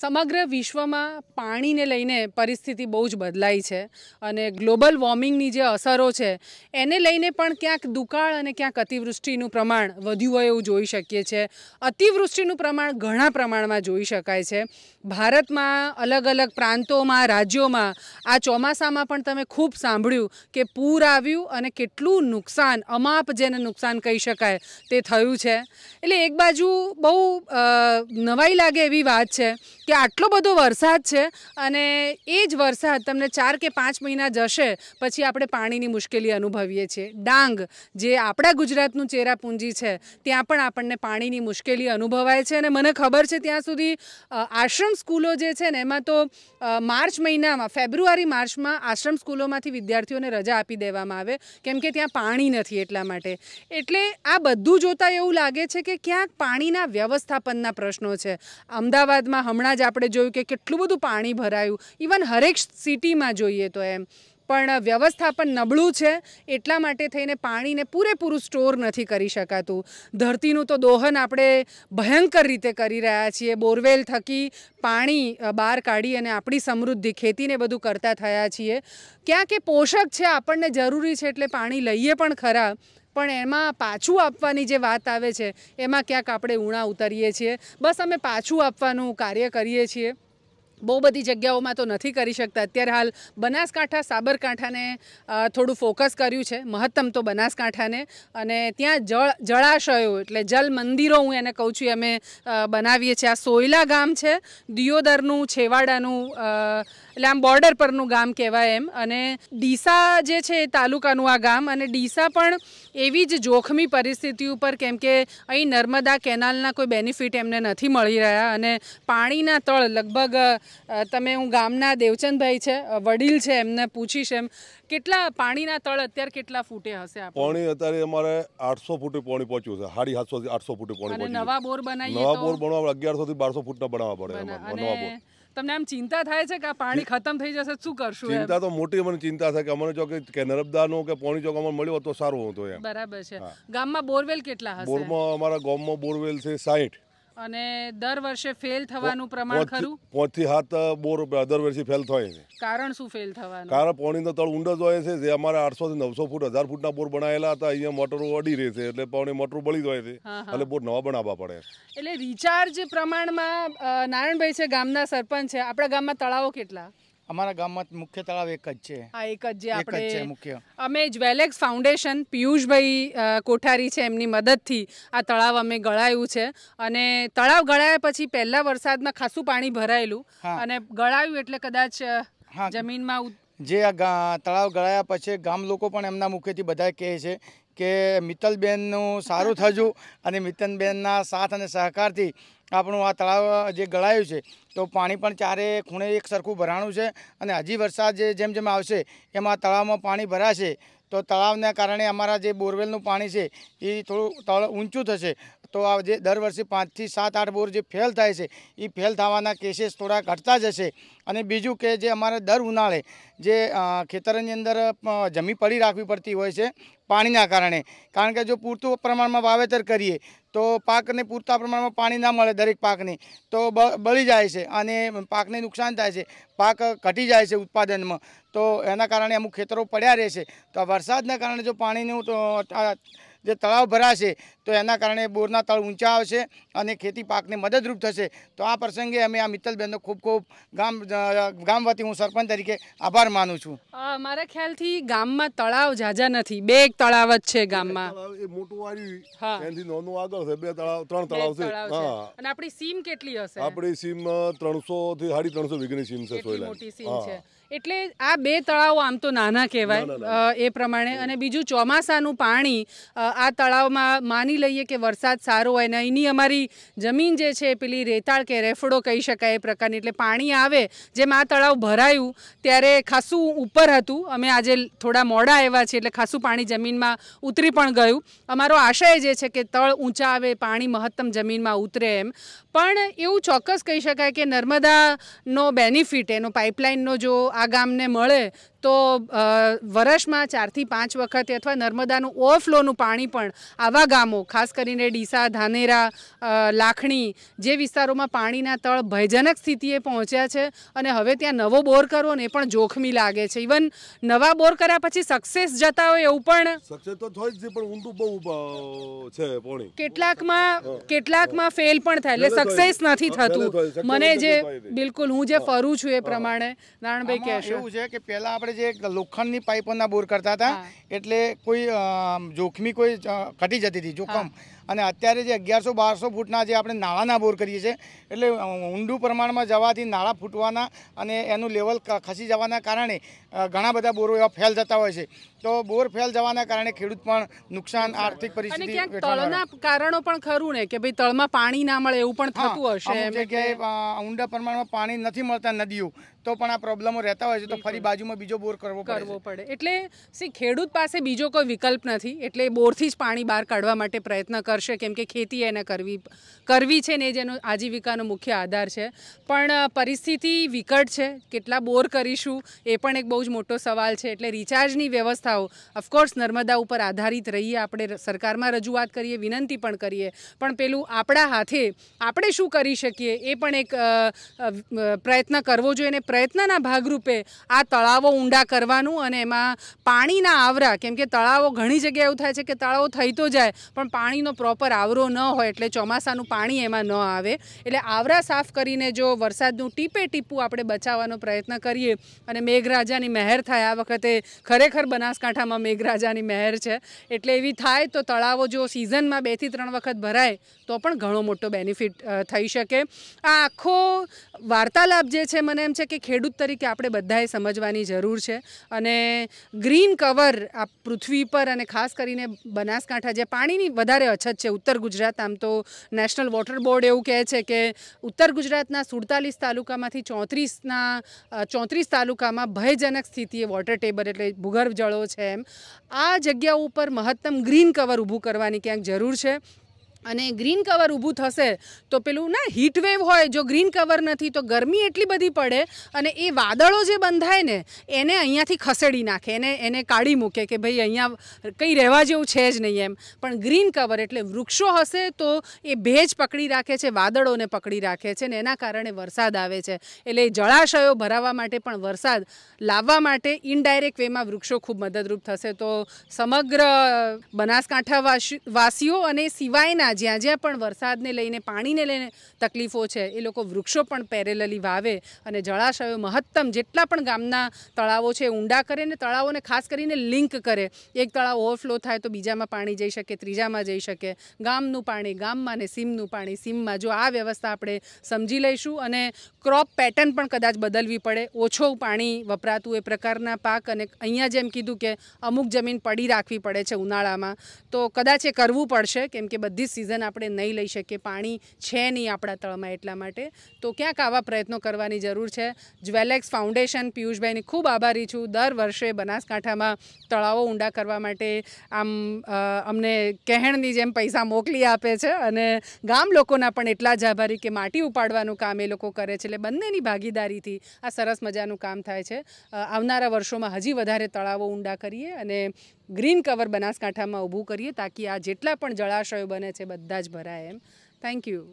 સમગ્ર વિશ્વમાં પાણીને લઈને પરિસ્થિતિ બહુ જ બદલાઈ છે અને ગ્લોબલ વોર્મિંગની જે અસરો છે એને લઈને પણ ક્યાંક દુકાળ અને ક્યાંક અતિવૃષ્ટિનું પ્રમાણ વધ્યું હોય એવું જોઈ શકીએ છીએ અતિવૃષ્ટિનું પ્રમાણ ઘણા પ્રમાણમાં જોઈ શકાય છે ભારતમાં અલગ અલગ પ્રાંતોમાં રાજ્યોમાં આ ચોમાસામાં પણ તમે ખૂબ સાંભળ્યું કે પૂર આવ્યું અને કેટલું નુકસાન અમાપ જેને નુકસાન કહી શકાય તે થયું છે એટલે એક બાજુ બહુ નવાઈ લાગે એવી વાત છે કે આટલો બધો વરસાદ છે અને એ જ વરસાદ તમને ચાર કે પાંચ મહિના જશે પછી આપણે પાણીની મુશ્કેલી અનુભવીએ છીએ ડાંગ જે આપણા ગુજરાતનું ચેરાપુંજી છે ત્યાં પણ આપણને પાણીની મુશ્કેલી અનુભવાય છે અને મને ખબર છે ત્યાં સુધી આશ્રમ સ્કૂલો જે છે ને એમાં તો માર્ચ મહિનામાં ફેબ્રુઆરી માર્ચમાં આશ્રમ સ્કૂલોમાંથી વિદ્યાર્થીઓને રજા આપી દેવામાં આવે કેમકે ત્યાં પાણી નથી એટલા માટે એટલે આ બધું જોતાં એવું લાગે છે કે ક્યાંક પાણીના વ્યવસ્થાપનના પ્રશ્નો છે અમદાવાદમાં હમણાં જ આપણે જોયું કે કેટલું બધું પાણી ભરાયું ઇવન હરેક સિટીમાં જોઈએ તો એમ પણ વ્યવસ્થાપન નબળું છે એટલા માટે થઈને પાણીને પૂરેપૂરું સ્ટોર નથી કરી શકાતું ધરતીનું તો દોહન આપણે ભયંકર રીતે કરી રહ્યા છીએ બોરવેલ થકી પાણી બહાર કાઢી અને આપણી સમૃદ્ધિ ખેતીને બધું કરતા થયા છીએ ક્યાં કે પોષક છે આપણને જરૂરી છે એટલે પાણી લઈએ પણ ખરા પણ એમાં પાછું આપવાની જે વાત આવે છે એમાં ક્યાંક આપણે ઉણા ઉતરીએ છીએ બસ અમે પાછું આપવાનું કાર્ય કરીએ છીએ બહુ બધી જગ્યાઓમાં તો નથી કરી શકતા અત્યારે હાલ બનાસકાંઠા સાબરકાંઠાને થોડું ફોકસ કર્યું છે મહત્તમ તો બનાસકાંઠાને અને ત્યાં જળ જળાશયો એટલે જલ મંદિરો હું એને કહું છું અમે બનાવીએ છીએ આ સોયલા ગામ છે દિયોદરનું છેવાડાનું એટલે આમ બોર્ડર પરનું ગામ કહેવાય એમ અને ડીસા જે છે એ તાલુકાનું આ ગામ અને ડીસા પણ એવી જ જોખમી પરિસ્થિતિ ઉપર કેમ કે અહીં નર્મદા કેનાલના કોઈ બેનિફિટ એમને નથી મળી રહ્યા અને પાણીના તળ લગભગ તમે હું ગામના દેવચંદભાઈ છે વડીલ છે એમને પૂછીશ એમ કેટલા પાણીના તળ અત્યારે કેટલા ફૂટે હશે પાણી અત્યારે અમારે આઠસો ફૂટે પાણી પહોંચ્યું છે સાડી સાતસો થી આઠસો ફૂટે પાણી નવા બોર બનાવી નવા બોર બનાવવા અગિયારસો થી બારસો ફૂટના બનાવવા પડે નવા તમને આમ ચિંતા થાય છે કે પાણી ખતમ થઈ જશે શું કરશું ચિંતા તો મોટી મને ચિંતા થાય કે અમને જો કે નર્મદાનો કે પોણી ચોક અમને મળ્યો તો સારું હતો એમ બરાબર છે ગામમાં બોરવેલ કેટલા હશે બોરમાં અમારા ગામમાં બોરવેલ છે સાહીઠ અને દર વર્ષે ફેલ થવાનું પ્રમાણ ખરું પોથી હાથ બોર દર વર્ષે ફેલ થાય છે કારણ શું ફેલ થવાનું કારણ પાણીનો તળ ઊંડો જ હોય છે જે અમારે આઠસો થી નવસો ફૂટ હજાર ફૂટના બોર બનાવેલા હતા અહીંયા મોટરો અડી રહે છે એટલે પાણી મોટરો બળી જાય છે એટલે બોર નવા બનાવવા પડે એટલે રિચાર્જ પ્રમાણમાં નારાયણભાઈ છે ગામના સરપંચ છે આપણા ગામમાં તળાવો કેટલા અમારા ગામમાં મુખ્ય તળાવ એક જ છે હા એક જ જે આપણે મુખ્ય અમે જ્વેલેક્સ ફાઉન્ડેશન પિયુષભાઈ કોઠારી છે એમની મદદથી આ તળાવ અમે ગળાયું છે અને તળાવ ગળાયા પછી પહેલા વરસાદમાં ખાસું પાણી ભરાયેલું અને ગળાયું એટલે કદાચ જમીનમાં જે આ તળાવ ગળાયા પછી ગામ લોકો પણ એમના મુખેથી બધા કહે છે કે મિત્તલબેનનું સારું થજું અને મિત્તલબેનના સાથ અને સહકારથી આપણું આ તળાવ જે ગળાયું છે તો પાણી પણ ચારે ખૂણે એક સરખું ભરાણું છે અને હજી વરસાદ જે જેમ જેમ આવશે એમાં તળાવમાં પાણી ભરાશે તો તળાવના કારણે અમારા જે બોરવેલનું પાણી છે એ થોડું તળ ઊંચું થશે તો આ જે દર વર્ષે પાંચથી સાત આઠ બોર જે ફેલ થાય છે એ ફેલ થવાના કેસીસ થોડા ઘટતા જશે અને બીજું કે જે અમારે દર ઉનાળે જે ખેતરની અંદર જમી પડી રાખવી પડતી હોય છે પાણીના કારણે કારણ કે જો પૂરતું પ્રમાણમાં વાવેતર કરીએ તો પાકને પૂરતા પ્રમાણમાં પાણી ના મળે દરેક પાકને તો બળી જાય છે અને પાકને નુકસાન થાય છે પાક ઘટી જાય છે ઉત્પાદનમાં તો એના કારણે અમુક ખેતરો પડ્યા રહે છે તો વરસાદના કારણે જો પાણીનું જે તળાવ ભરાશે તો એના કારણે બોરના તળ ઊંચા આવશે અને ખેતી પાકને મદદરૂપ થશે તો આ પ્રસંગે અમે આ મિત્તલબહેનનો ખૂબ ખૂબ ગામ ગામ વતી હું સરપંચ તરીકે આભાર માનું છું મારા ખ્યાલથી ગામમાં તળાવ જાજા નથી બે એક તળાવ જ છે ગામમાં મોટું વાળી એનાથી નાનું આગળ છે બે તળાવ ત્રણ તળાવ છે અને આપણી સીમ કેટલી હશે આપણી સીમ ત્રણસો થી સાડી ત્રણસો વીઘની સીમ છે મોટી સીમ છે એટલે આ બે તળાવ આમ તો નાના કહેવાય એ પ્રમાણે અને બીજું ચોમાસાનું પાણી આ તળાવમાં માની લઈએ કે વરસાદ સારો હોય ને અહીંની અમારી જમીન જે છે પેલી રેતાળ કે રેફડો કહી શકાય એ પ્રકારની એટલે પાણી આવે જેમ આ તળાવ ભરાયું ત્યારે ખાસું ઉપર હતું અમે આજે થોડા મોડા આવ્યા છીએ એટલે ખાસું પાણી જમીનમાં ઉતરી પણ ગયું અમારો આશય જે છે કે તળ ઊંચા આવે પાણી મહત્તમ જમીનમાં ઉતરે એમ પણ એવું ચોક્કસ કહી શકાય કે નર્મદાનો બેનિફિટ એનો પાઇપલાઇનનો જો આ ગામને મળે તો વર્ષમાં ચારથી પાંચ વખતે અથવા નર્મદાનું ઓવરફ્લોનું પાણી પણ આવા ગામો ખાસ કરીને ડીસા ધાનેરા લાખણી જે વિસ્તારોમાં પાણીના તળ ભયજનક સ્થિતિએ પહોંચ્યા છે અને હવે ત્યાં નવો બોર કરવો ને એ પણ જોખમી લાગે છે ઇવન નવા બોર કર્યા પછી સક્સેસ જતા હોય એવું પણ સક્સેસ તો થાય છે પણ ઊંડું બહુ છે પાણી કેટલાકમાં કેટલાકમાં ફેલ પણ થાય એટલે સક્સેસ નથી થતું મને જે બિલકુલ હું જે ફરું છું એ પ્રમાણે નારણભાઈ કહેશું એવું છે કે પહેલાં આપણે આપણે જે લોખંડની પાઇપોના બોર કરતા હતા એટલે કોઈ જોખમી કોઈ ઘટી જતી હતી જોખમ અને અત્યારે જે અગિયારસો બારસો ફૂટના જે આપણે નાળાના બોર કરીએ છીએ એટલે ઊંડું પ્રમાણમાં જવાથી નાળા ફૂટવાના અને એનું લેવલ ખસી જવાના કારણે ઘણા બધા બોરો એવા ફેલ થતા હોય છે તો બોર ફેલ જવાના કારણે ખેડૂત પણ નુકસાન આર્થિક પરિસ્થિતિ તળના કારણો પણ ખરું ને કે ભાઈ તળમાં પાણી ના મળે એવું પણ થતું હશે જગ્યાએ ઊંડા પ્રમાણમાં પાણી નથી મળતા નદીઓ તો પણ આ પ્રોબ્લેમો રહેતા હોય છે તો ફરી બાજુમાં બીજો બોર કરવો કરવો પડે એટલે ખેડૂત પાસે બીજો કોઈ વિકલ્પ નથી એટલે બોરથી જ પાણી બહાર કાઢવા માટે પ્રયત્ન કરે કરશે કેમ કે ખેતી એને કરવી કરવી છે ને જેનો આજીવિકાનો મુખ્ય આધાર છે પણ પરિસ્થિતિ વિકટ છે કેટલા બોર કરીશું એ પણ એક બહુ જ મોટો સવાલ છે એટલે રિચાર્જની વ્યવસ્થાઓ ઓફકોર્સ નર્મદા ઉપર આધારિત રહીએ આપણે સરકારમાં રજૂઆત કરીએ વિનંતી પણ કરીએ પણ પેલું આપણા હાથે આપણે શું કરી શકીએ એ પણ એક પ્રયત્ન કરવો જોઈએ અને પ્રયત્નના ભાગરૂપે આ તળાવો ઊંડા કરવાનું અને એમાં પાણીના આવરા કેમ કે તળાવો ઘણી જગ્યાએ એવું થાય છે કે તળાવો થઈ તો જાય પણ પાણીનો પ્રોપર આવરો ન હોય એટલે ચોમાસાનું પાણી એમાં ન આવે એટલે આવરા સાફ કરીને જો વરસાદનું ટીપે ટીપું આપણે બચાવવાનો પ્રયત્ન કરીએ અને મેઘરાજાની મહેર થાય આ વખતે ખરેખર બનાસકાંઠામાં મેઘરાજાની મહેર છે એટલે એવી થાય તો તળાવો જો સિઝનમાં બેથી ત્રણ વખત ભરાય તો પણ ઘણો મોટો બેનિફિટ થઈ શકે આ આખો વાર્તાલાપ જે છે મને એમ છે કે ખેડૂત તરીકે આપણે બધાએ સમજવાની જરૂર છે અને ગ્રીન કવર આ પૃથ્વી પર અને ખાસ કરીને બનાસકાંઠા જે પાણીની વધારે અછત અછત છે ઉત્તર ગુજરાત આમ તો નેશનલ વોટર બોર્ડ એવું કહે છે કે ઉત્તર ગુજરાતના સુડતાલીસ તાલુકામાંથી ચોત્રીસના ચોત્રીસ તાલુકામાં ભયજનક સ્થિતિએ વોટર ટેબલ એટલે ભૂગર્ભ જળો છે એમ આ જગ્યા ઉપર મહત્તમ ગ્રીન કવર ઊભું કરવાની ક્યાંક જરૂર છે અને ગ્રીન કવર ઊભું થશે તો પેલું ના હીટ વેવ હોય જો ગ્રીન કવર નથી તો ગરમી એટલી બધી પડે અને એ વાદળો જે બંધાય ને એને અહીંયાથી ખસેડી નાખે એને એને કાઢી મૂકે કે ભાઈ અહીંયા કંઈ રહેવા જેવું છે જ નહીં એમ પણ ગ્રીન કવર એટલે વૃક્ષો હશે તો એ ભેજ પકડી રાખે છે વાદળોને પકડી રાખે છે ને એના કારણે વરસાદ આવે છે એટલે એ જળાશયો ભરાવવા માટે પણ વરસાદ લાવવા માટે ઇનડાયરેક્ટ વેમાં વૃક્ષો ખૂબ મદદરૂપ થશે તો સમગ્ર બનાસકાંઠા વાસીઓ અને સિવાયના ના જ્યાં જ્યાં પણ વરસાદને લઈને પાણીને લઈને તકલીફો છે એ લોકો વૃક્ષો પણ પેરેલલી વાવે અને જળાશયો મહત્તમ જેટલા પણ ગામના તળાવો છે ઊંડા કરે ને તળાવોને ખાસ કરીને લિંક કરે એક તળાવ ઓવરફ્લો થાય તો બીજામાં પાણી જઈ શકે ત્રીજામાં જઈ શકે ગામનું પાણી ગામમાં ને સીમનું પાણી સીમમાં જો આ વ્યવસ્થા આપણે સમજી લઈશું અને ક્રોપ પેટર્ન પણ કદાચ બદલવી પડે ઓછો પાણી વપરાતું એ પ્રકારના પાક અને અહીંયા જેમ કીધું કે અમુક જમીન પડી રાખવી પડે છે ઉનાળામાં તો કદાચ એ કરવું પડશે કેમ કે બધી ઓક્સિજન આપણે નહીં લઈ શકીએ પાણી છે નહીં આપણા તળમાં એટલા માટે તો ક્યાંક આવા પ્રયત્નો કરવાની જરૂર છે જ્વેલેક્સ ફાઉન્ડેશન પિયુષભાઈની ખૂબ આભારી છું દર વર્ષે બનાસકાંઠામાં તળાવો ઊંડા કરવા માટે આમ અમને કહેણની જેમ પૈસા મોકલી આપે છે અને ગામ લોકોના પણ એટલા જ આભારી કે માટી ઉપાડવાનું કામ એ લોકો કરે છે એટલે બંનેની ભાગીદારીથી આ સરસ મજાનું કામ થાય છે આવનારા વર્ષોમાં હજી વધારે તળાવો ઊંડા કરીએ અને ગ્રીન કવર બનાસકાંઠામાં ઊભું કરીએ તાકી આ જેટલા પણ જળાશયો બને છે બધા જ ભરાય એમ થેન્ક યુ